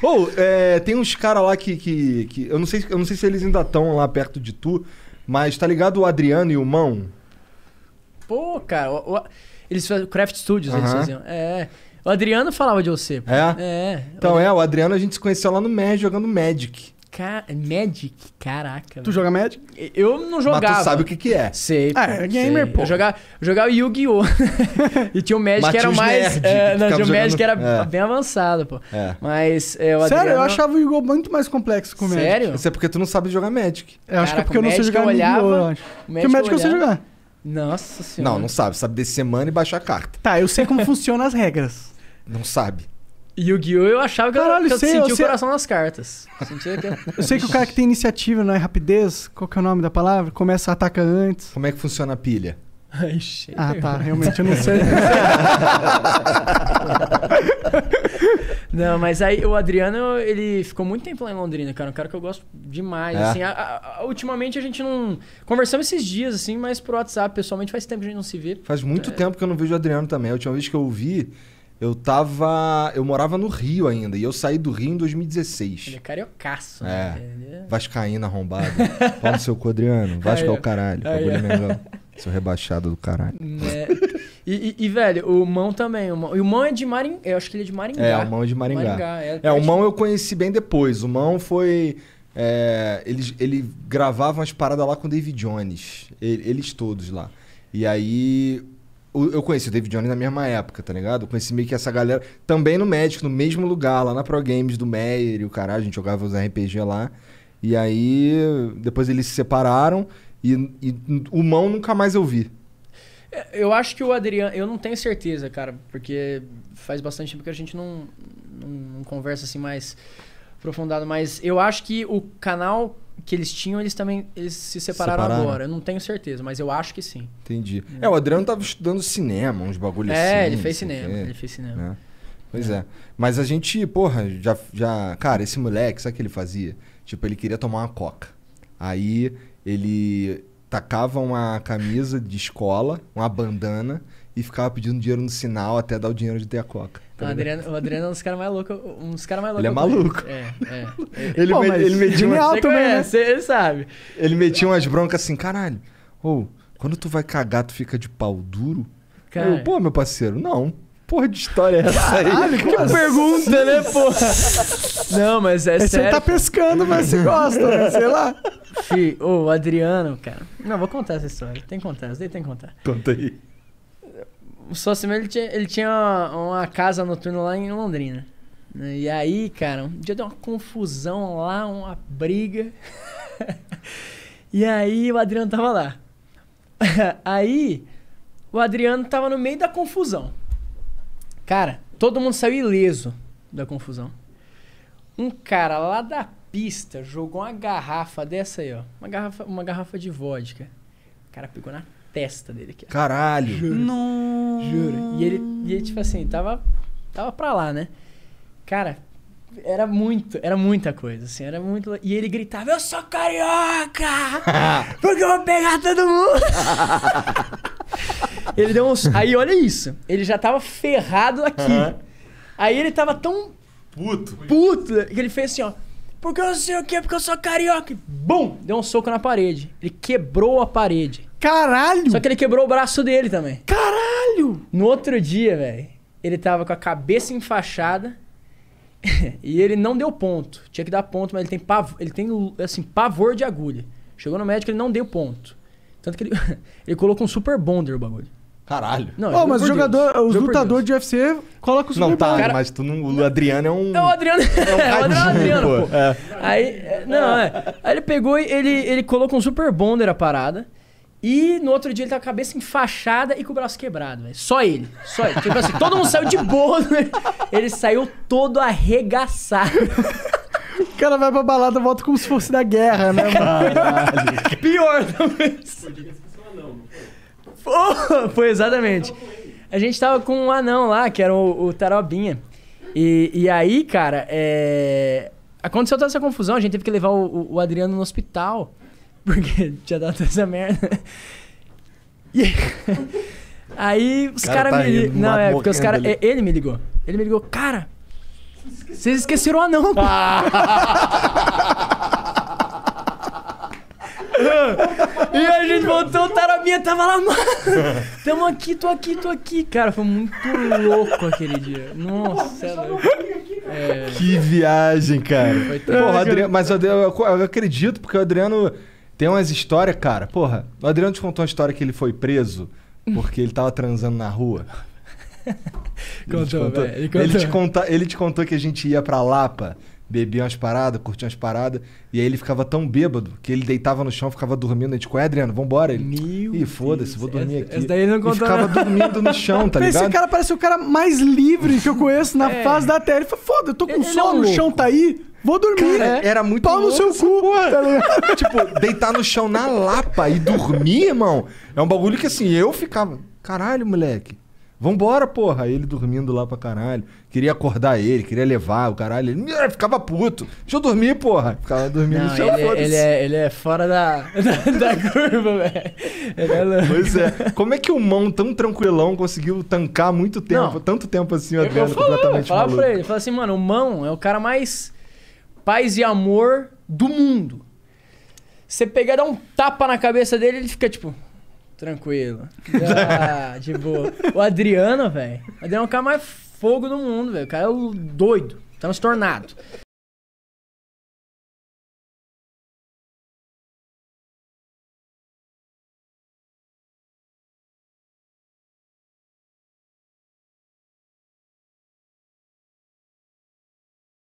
Ou, oh, é, tem uns caras lá que, que, que. eu, não sei, eu não sei se eles ainda estão lá perto de tu, mas tá ligado o Adriano e o Mão? Pô, cara, o, o, eles faziam Craft Studios, uhum. eles faziam. É. O Adriano falava de você. É? É. Então o... é, o Adriano a gente se conheceu lá no Magic jogando Magic. Ca... Magic? Caraca. Tu joga Magic? Eu não jogava. Mas tu sabe o que que é. Sei. Ah, é gamer, sei. pô. Eu jogava, jogava Yu-Gi-Oh! e tinha o Magic Mas que era mais... Nerd, é, não, tinha o Magic que era é. bem avançado, pô. É. Mas é, eu Sério? Adriano... Eu achava o Yu-Gi-Oh! muito mais complexo que o Magic. Sério? Isso é porque tu não sabe jogar Magic. Eu Caraca, acho que é porque eu não sei jogar Yu-Gi-Oh! Porque o Magic eu, sei jogar. Nossa senhora. Não, não sabe. Sabe descer semana e baixar carta. Tá, eu sei como funcionam as regras. Não sabe. Yu-Gi-Oh! eu achava que Caralho, eu, que eu sentia eu o coração nas cartas. Eu sei que o cara que tem iniciativa, não é rapidez, qual que é o nome da palavra? Começa a atacar antes. Como é que funciona a pilha? Ai, cheio. Ah, tá, realmente eu não sei. Não, mas aí o Adriano, ele ficou muito tempo lá em Londrina, cara. Um cara que eu gosto demais. É? Assim, a- a- ultimamente a gente não. Conversamos esses dias, assim, mas por WhatsApp, pessoalmente, faz tempo que a gente não se vê. Faz muito é. tempo que eu não vejo o Adriano também. A última vez que eu o vi, eu tava. Eu morava no Rio ainda. E eu saí do Rio em 2016. Ele é cariocaço, é. né? É. Vascaína arrombado. Fala no seu quadriano. Vasco é o caralho. Seu rebaixado do caralho. É. E, e, e, velho, o Mão também. O Mão, e o Mão é de Maringá. Eu acho que ele é de Maringá. É, o Mão é de Maringá. Maringá é, é o Mão eu conheci bem depois. O Mão foi. É, eles, ele gravava umas paradas lá com o David Jones. Eles todos lá. E aí eu conheci o David Jones na mesma época, tá ligado? Eu conheci meio que essa galera também no Magic, no mesmo lugar, lá na Pro Games do Meyer e o caralho, a gente jogava os RPG lá. E aí, depois eles se separaram e, e o Mão nunca mais eu vi. É, eu acho que o Adriano, eu não tenho certeza, cara, porque faz bastante tempo que a gente não, não, não conversa assim mais aprofundado, mas eu acho que o canal que eles tinham, eles também eles se separaram, separaram, agora. Eu não tenho certeza, mas eu acho que sim. Entendi. É, é o Adriano estava estudando cinema, uns bagulhos é, assim. É, ele fez cinema, ele fez cinema. É. Pois é. Mas a gente, porra, já, já... Cara, esse moleque, sabe o que ele fazia? Tipo, ele queria tomar uma coca. Aí ele tacava uma camisa de escola, uma bandana e ficava pedindo dinheiro no sinal até dar o dinheiro de ter a coca. Tá o, Adriano, o Adriano é um dos caras mais loucos. Um dos caras mais loucos. Ele é maluco. É, é. ele, Pô, ele metia um alto também, né? sabe. Ele metia umas broncas assim, caralho. Ou, oh, quando tu vai cagar, tu fica de pau duro? Eu, Pô, meu parceiro, não. Porra de história é essa aí? Caralho, que Nossa. pergunta, né, pô? Não, mas é, é sério. Você tá pescando, mas você gosta, né? Sei lá. Fih, o oh, Adriano, cara. Não, vou contar essa história. Tem que contar, você tem que contar. Conta aí o sócio meu, ele tinha, ele tinha uma, uma casa noturna lá em Londrina. E aí, cara, um dia deu uma confusão lá, uma briga. e aí o Adriano tava lá. aí o Adriano tava no meio da confusão. Cara, todo mundo saiu ileso da confusão. Um cara lá da pista jogou uma garrafa dessa aí, ó. Uma garrafa, uma garrafa de vodka. O cara pegou na testa dele aqui. Caralho! Juro. Não. Juro. E ele, e ele, tipo assim, tava, tava pra lá, né? Cara, era muito, era muita coisa, assim, era muito. E ele gritava, eu sou carioca! porque eu vou pegar todo mundo! ele deu uns. Aí olha isso. Ele já tava ferrado aqui. Uhum. Aí ele tava tão. Puto. Puto. Que ele fez assim, ó. Porque eu sei o quê, porque eu sou carioca. Bum! Deu um soco na parede. Ele quebrou a parede. Caralho! Só que ele quebrou o braço dele também. Caralho! No outro dia, velho, ele tava com a cabeça enfaixada e ele não deu ponto. Tinha que dar ponto, mas ele tem, pavor, ele tem assim, pavor de agulha. Chegou no médico, ele não deu ponto. Tanto que ele, ele colocou um super bonder o bagulho. Caralho. Não, oh, mas jogador, os lutadores de UFC colocam o Não tá, cara... mas tu não, o Adriano é um. É o Adriano. É um cadinho, é o Adriano, pô. pô. É. Aí, é, não, é. Aí ele pegou e ele, ele colocou um super bonder a parada. E no outro dia ele tá com a cabeça enfaixada e com o braço quebrado, velho. Só ele. Só ele. Tipo assim, todo mundo saiu de boa, né? Ele saiu todo arregaçado. O cara vai pra balada, volta como se fosse da guerra, né, mano? Pior também. Foi, foi exatamente. A gente tava com um anão lá, que era o, o Tarobinha. E, e aí, cara, é... aconteceu toda essa confusão. A gente teve que levar o, o Adriano no hospital. Porque tinha dado essa merda. E aí os caras cara tá me ligam. Não, é, porque os caras. Ele me ligou. Ele me ligou, cara. Vocês esqueceram o anão, ah. e a gente voltou, o tá Tarabinha tava lá, mano. Tamo aqui, tô aqui, tô aqui. Cara, foi muito louco aquele dia. Nossa, é... Que viagem, cara. Foi Pô, Adriano, mas eu, eu, eu acredito, porque o Adriano tem umas histórias, cara. Porra, o Adriano te contou uma história que ele foi preso porque ele tava transando na rua. contou, ele te contou, ele, contou. Ele, te conta, ele te contou que a gente ia pra Lapa, bebia umas paradas, curtia umas paradas, e aí ele ficava tão bêbado que ele deitava no chão, ficava dormindo. A gente, é, Adriano, vambora. Ele, Meu Ih, foda-se, vou dormir aqui. daí ele não contou. E ficava dormindo no chão, tá ligado? Esse cara parece o cara mais livre que eu conheço na é. face da Terra. Ele falou, foda, eu tô com ele é sono, é o chão tá aí. Vou dormir. Cara, é. era muito Pau no seu cu. Tá tipo, deitar no chão na lapa e dormir, irmão. É um bagulho que assim, eu ficava. Caralho, moleque. Vambora, porra. Ele dormindo lá pra caralho. Queria acordar ele, queria levar o caralho. Ele ficava puto. Deixa eu dormir, porra. Ficava dormindo Não, no chão. Ele, é, ele, é, ele é fora da, da, da curva, velho. É pois é. Como é que o mão tão tranquilão conseguiu tancar muito tempo, Não. tanto tempo assim, o Adriano completamente eu falava maluco? Eu falava pra ele, eu falava assim, mano, o mão é o cara mais paz e amor do mundo. Você pegar dar um tapa na cabeça dele, ele fica tipo, tranquilo. Ah, de boa. O Adriano, velho. O Adriano é o cara mais fogo do mundo, velho. O cara é o doido, transtornado. Tá